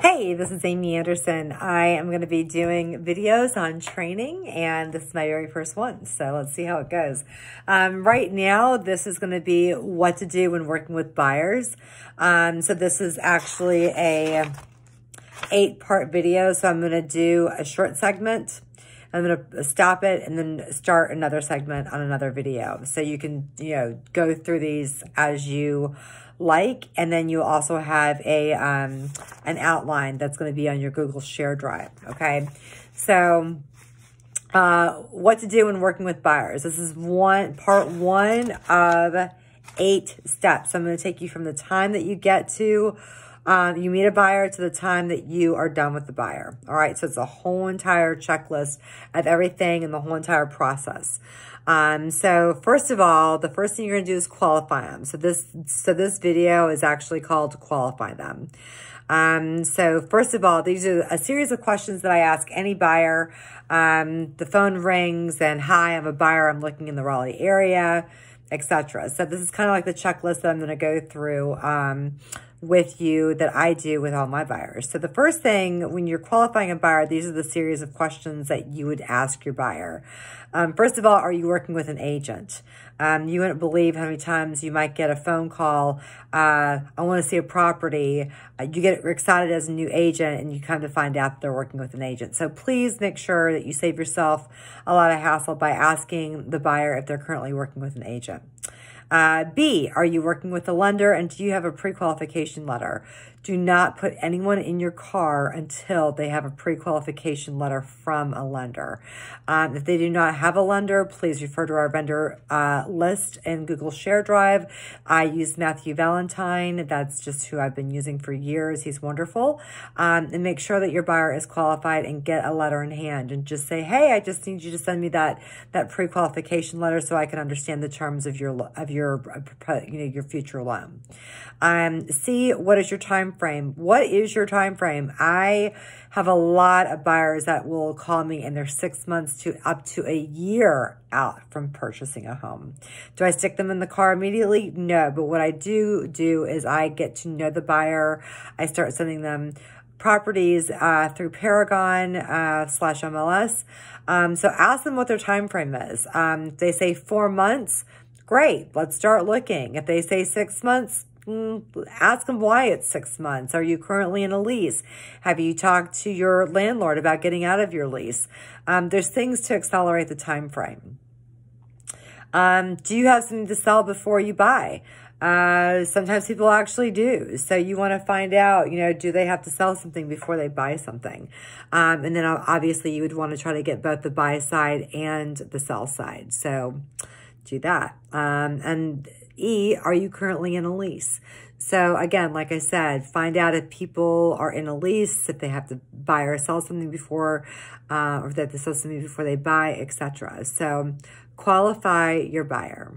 Hey, this is Amy Anderson. I am going to be doing videos on training, and this is my very first one, so let's see how it goes. Um, right now, this is going to be what to do when working with buyers. Um, so this is actually a eight-part video, so I'm going to do a short segment, I'm going to stop it and then start another segment on another video. So you can, you know, go through these as you like. And then you also have a um, an outline that's going to be on your Google Share Drive. Okay. So uh, what to do when working with buyers. This is one part one of eight steps. So I'm going to take you from the time that you get to uh, you meet a buyer to the time that you are done with the buyer. All right, so it's a whole entire checklist of everything and the whole entire process. Um, so first of all, the first thing you're gonna do is qualify them. So this, so this video is actually called qualify them. Um, so first of all, these are a series of questions that I ask any buyer. Um, the phone rings and hi, I'm a buyer. I'm looking in the Raleigh area, etc. So this is kind of like the checklist that I'm going to go through, um, with you that I do with all my buyers. So the first thing when you're qualifying a buyer, these are the series of questions that you would ask your buyer. Um, first of all, are you working with an agent? Um, you wouldn't believe how many times you might get a phone call. Uh, I want to see a property. Uh, you get excited as a new agent and you come to find out they're working with an agent. So please make sure that you save yourself a lot of hassle by asking the buyer if they're currently working with an agent. Uh, B, are you working with a lender and do you have a pre-qualification letter? Do not put anyone in your car until they have a pre-qualification letter from a lender. Um, if they do not have a lender, please refer to our vendor uh, list in Google Share Drive. I use Matthew Valentine. That's just who I've been using for years. He's wonderful. Um, and make sure that your buyer is qualified and get a letter in hand and just say, hey, I just need you to send me that, that pre-qualification letter so I can understand the terms of your, of your your uh, you know your future loan. Um, see what is your time frame? What is your time frame? I have a lot of buyers that will call me and they're six months to up to a year out from purchasing a home. Do I stick them in the car immediately? No, but what I do do is I get to know the buyer. I start sending them properties uh, through Paragon uh, slash MLS. Um, so ask them what their time frame is. Um, they say four months, Great, let's start looking. If they say six months, mm, ask them why it's six months. Are you currently in a lease? Have you talked to your landlord about getting out of your lease? Um, there's things to accelerate the time frame. Um, do you have something to sell before you buy? Uh, sometimes people actually do. So you want to find out, you know, do they have to sell something before they buy something? Um, and then obviously you would want to try to get both the buy side and the sell side. So do that. Um, and E, are you currently in a lease? So again, like I said, find out if people are in a lease, if they have to buy or sell something before, uh, or that they sell something before they buy, etc. So qualify your buyer.